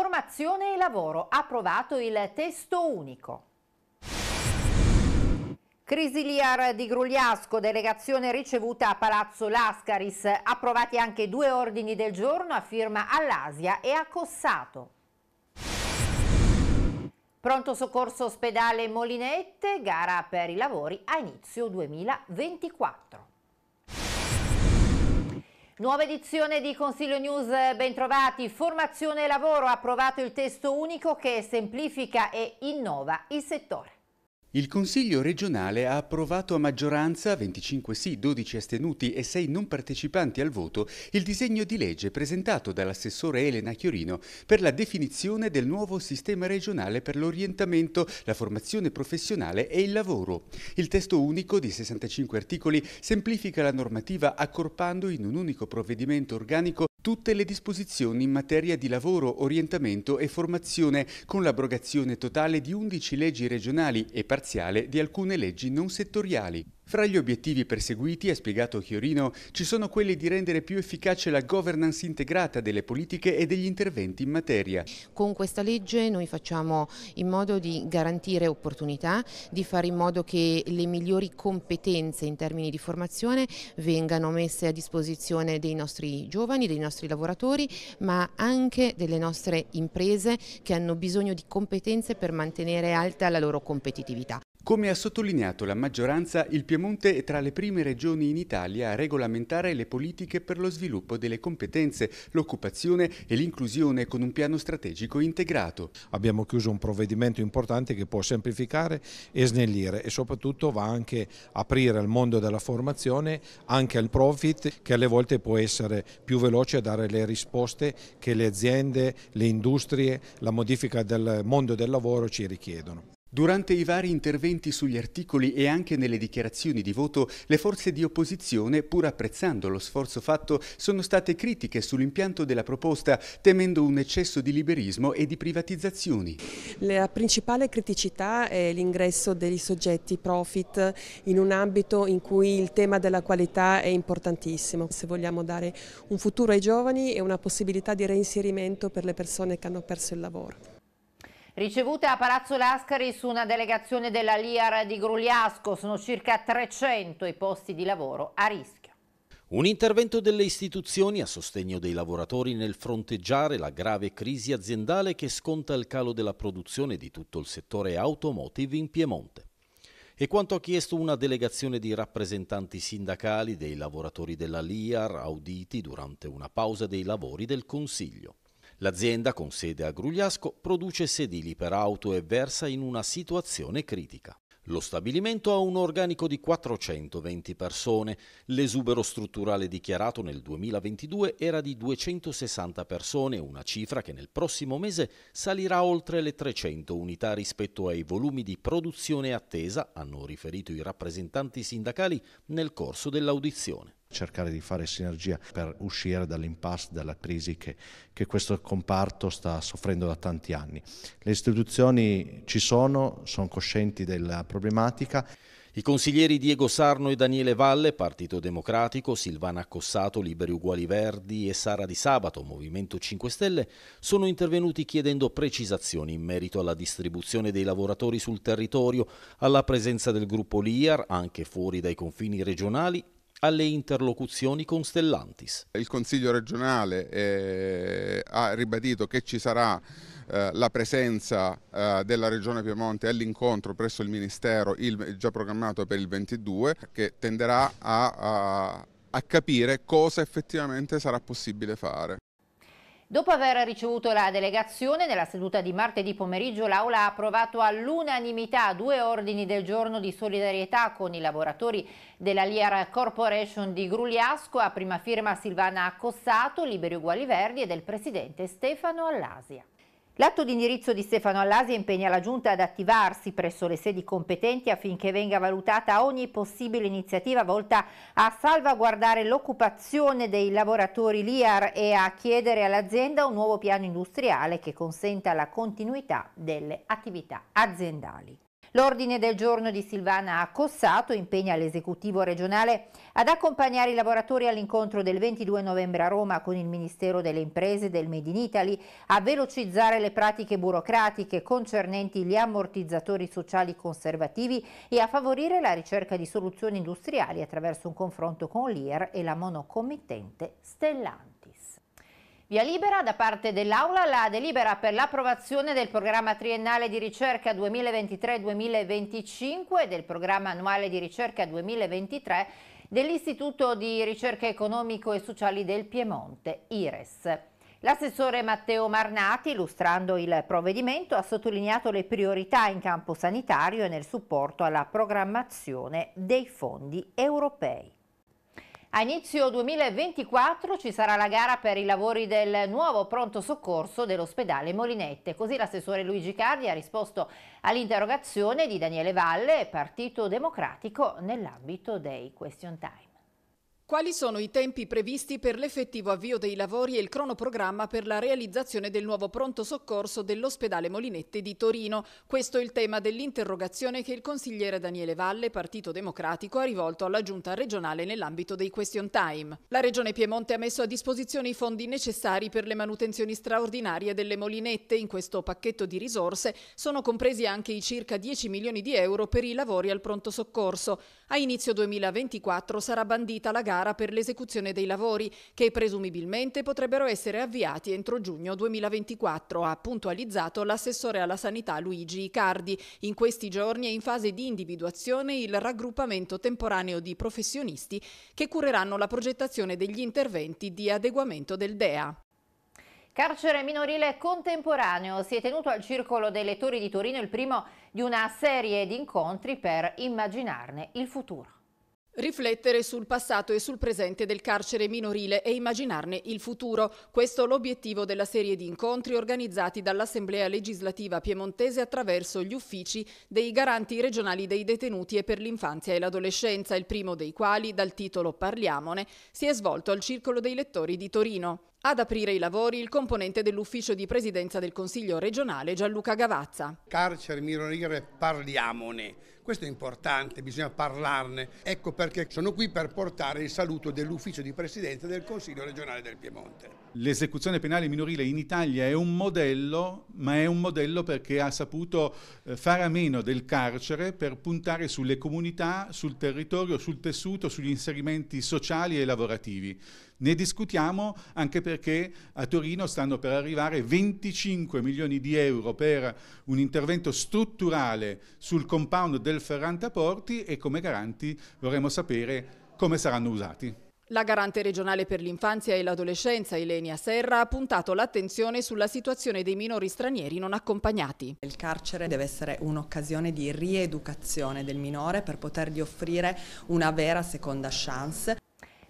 Formazione e lavoro. Approvato il testo unico. Crisi Liar di Grugliasco, delegazione ricevuta a Palazzo Lascaris. Approvati anche due ordini del giorno a firma all'Asia e a Cossato. Pronto soccorso ospedale Molinette, gara per i lavori a inizio 2024. Nuova edizione di Consiglio News, eh, bentrovati. Formazione e lavoro ha approvato il testo unico che semplifica e innova il settore. Il Consiglio regionale ha approvato a maggioranza, 25 sì, 12 astenuti e 6 non partecipanti al voto, il disegno di legge presentato dall'assessore Elena Chiorino per la definizione del nuovo sistema regionale per l'orientamento, la formazione professionale e il lavoro. Il testo unico di 65 articoli semplifica la normativa accorpando in un unico provvedimento organico Tutte le disposizioni in materia di lavoro, orientamento e formazione, con l'abrogazione totale di 11 leggi regionali e parziale di alcune leggi non settoriali. Fra gli obiettivi perseguiti, ha spiegato Chiorino, ci sono quelli di rendere più efficace la governance integrata delle politiche e degli interventi in materia. Con questa legge noi facciamo in modo di garantire opportunità, di fare in modo che le migliori competenze in termini di formazione vengano messe a disposizione dei nostri giovani, dei nostri lavoratori, ma anche delle nostre imprese che hanno bisogno di competenze per mantenere alta la loro competitività. Come ha sottolineato la maggioranza, il Piemonte è tra le prime regioni in Italia a regolamentare le politiche per lo sviluppo delle competenze, l'occupazione e l'inclusione con un piano strategico integrato. Abbiamo chiuso un provvedimento importante che può semplificare e snellire e soprattutto va anche a aprire al mondo della formazione, anche al profit che alle volte può essere più veloce a dare le risposte che le aziende, le industrie, la modifica del mondo del lavoro ci richiedono. Durante i vari interventi sugli articoli e anche nelle dichiarazioni di voto, le forze di opposizione, pur apprezzando lo sforzo fatto, sono state critiche sull'impianto della proposta, temendo un eccesso di liberismo e di privatizzazioni. La principale criticità è l'ingresso dei soggetti profit in un ambito in cui il tema della qualità è importantissimo. Se vogliamo dare un futuro ai giovani e una possibilità di reinserimento per le persone che hanno perso il lavoro. Ricevute a Palazzo Lascari su una delegazione della LIAR di Grugliasco sono circa 300 i posti di lavoro a rischio. Un intervento delle istituzioni a sostegno dei lavoratori nel fronteggiare la grave crisi aziendale che sconta il calo della produzione di tutto il settore automotive in Piemonte. E quanto ha chiesto una delegazione di rappresentanti sindacali dei lavoratori della LIAR auditi durante una pausa dei lavori del Consiglio. L'azienda, con sede a Grugliasco, produce sedili per auto e versa in una situazione critica. Lo stabilimento ha un organico di 420 persone. L'esubero strutturale dichiarato nel 2022 era di 260 persone, una cifra che nel prossimo mese salirà oltre le 300 unità rispetto ai volumi di produzione attesa, hanno riferito i rappresentanti sindacali nel corso dell'audizione cercare di fare sinergia per uscire dall'impasse, dalla crisi che, che, questo comparto sta soffrendo da tanti anni. Le istituzioni ci sono, sono coscienti della problematica. I consiglieri Diego Sarno e Daniele Valle, Partito Democratico, Silvana Cossato, Liberi Uguali Verdi e Sara Di Sabato, Movimento 5 Stelle, sono intervenuti chiedendo precisazioni in merito alla distribuzione dei lavoratori sul territorio, alla presenza del gruppo LIAR anche fuori dai confini regionali alle interlocuzioni con Stellantis. Il Consiglio regionale eh, ha ribadito che ci sarà eh, la presenza eh, della Regione Piemonte all'incontro presso il Ministero già programmato per il 22 che tenderà a, a, a capire cosa effettivamente sarà possibile fare. Dopo aver ricevuto la delegazione, nella seduta di martedì pomeriggio l'Aula ha approvato all'unanimità due ordini del giorno di solidarietà con i lavoratori della Liar Corporation di Grugliasco, a prima firma Silvana Accossato, Liberi Uguali Verdi e del presidente Stefano Allasia. L'atto di indirizzo di Stefano Allasi impegna la Giunta ad attivarsi presso le sedi competenti affinché venga valutata ogni possibile iniziativa volta a salvaguardare l'occupazione dei lavoratori LIAR e a chiedere all'azienda un nuovo piano industriale che consenta la continuità delle attività aziendali. L'ordine del giorno di Silvana Accossato impegna l'esecutivo regionale ad accompagnare i lavoratori all'incontro del 22 novembre a Roma con il Ministero delle Imprese del Made in Italy, a velocizzare le pratiche burocratiche concernenti gli ammortizzatori sociali conservativi e a favorire la ricerca di soluzioni industriali attraverso un confronto con l'IR e la monocommittente Stellano. Via libera da parte dell'Aula la delibera per l'approvazione del programma triennale di ricerca 2023-2025 e del programma annuale di ricerca 2023 dell'Istituto di Ricerca Economico e Sociali del Piemonte, IRES. L'assessore Matteo Marnati, illustrando il provvedimento, ha sottolineato le priorità in campo sanitario e nel supporto alla programmazione dei fondi europei. A inizio 2024 ci sarà la gara per i lavori del nuovo pronto soccorso dell'ospedale Molinette. Così l'assessore Luigi Cardi ha risposto all'interrogazione di Daniele Valle, Partito Democratico, nell'ambito dei Question Time. Quali sono i tempi previsti per l'effettivo avvio dei lavori e il cronoprogramma per la realizzazione del nuovo pronto soccorso dell'ospedale Molinette di Torino? Questo è il tema dell'interrogazione che il consigliere Daniele Valle, Partito Democratico, ha rivolto alla Giunta regionale nell'ambito dei question time. La Regione Piemonte ha messo a disposizione i fondi necessari per le manutenzioni straordinarie delle Molinette. In questo pacchetto di risorse sono compresi anche i circa 10 milioni di euro per i lavori al pronto soccorso. A inizio 2024 sarà bandita la gara per l'esecuzione dei lavori, che presumibilmente potrebbero essere avviati entro giugno 2024, ha puntualizzato l'assessore alla sanità Luigi Icardi. In questi giorni è in fase di individuazione il raggruppamento temporaneo di professionisti che cureranno la progettazione degli interventi di adeguamento del DEA. Carcere minorile contemporaneo. Si è tenuto al Circolo dei Lettori di Torino il primo di una serie di incontri per immaginarne il futuro. Riflettere sul passato e sul presente del carcere minorile e immaginarne il futuro. Questo è l'obiettivo della serie di incontri organizzati dall'Assemblea legislativa piemontese attraverso gli uffici dei garanti regionali dei detenuti e per l'infanzia e l'adolescenza, il primo dei quali, dal titolo Parliamone, si è svolto al Circolo dei Lettori di Torino. Ad aprire i lavori il componente dell'ufficio di presidenza del Consiglio regionale Gianluca Gavazza. Carcere, minorire, parliamone. Questo è importante, bisogna parlarne. Ecco perché sono qui per portare il saluto dell'ufficio di presidenza del Consiglio regionale del Piemonte. L'esecuzione penale minorile in Italia è un modello, ma è un modello perché ha saputo eh, fare a meno del carcere per puntare sulle comunità, sul territorio, sul tessuto, sugli inserimenti sociali e lavorativi. Ne discutiamo anche perché a Torino stanno per arrivare 25 milioni di euro per un intervento strutturale sul compound del Ferrante Ferrantaporti e come garanti vorremmo sapere come saranno usati. La garante regionale per l'infanzia e l'adolescenza, Ilenia Serra, ha puntato l'attenzione sulla situazione dei minori stranieri non accompagnati. Il carcere deve essere un'occasione di rieducazione del minore per potergli offrire una vera seconda chance.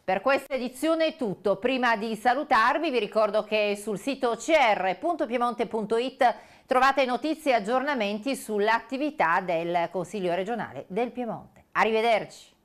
Per questa edizione è tutto. Prima di salutarvi vi ricordo che sul sito cr.piemonte.it trovate notizie e aggiornamenti sull'attività del Consiglio regionale del Piemonte. Arrivederci.